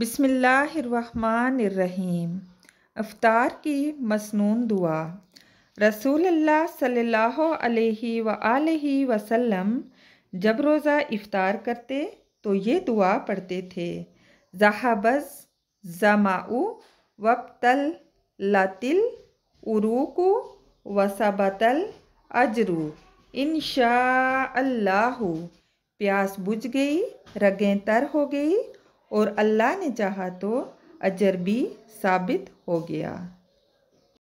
बिसमीम अफ्तार की मसनून दुआ रसूल अल्लाह सल्लल्लाहु अलैहि व वसल्लम जब रोज़ा इफ्तार करते तो ये दुआ पढ़ते थे जहाबज़ जमाऊ वबतल लतिल उरूकु वसबतल अजरू इन अल्लाह प्यास बुझ गई रगें तर हो गई और अल्लाह ने चाहा तो अजर भी साबित हो गया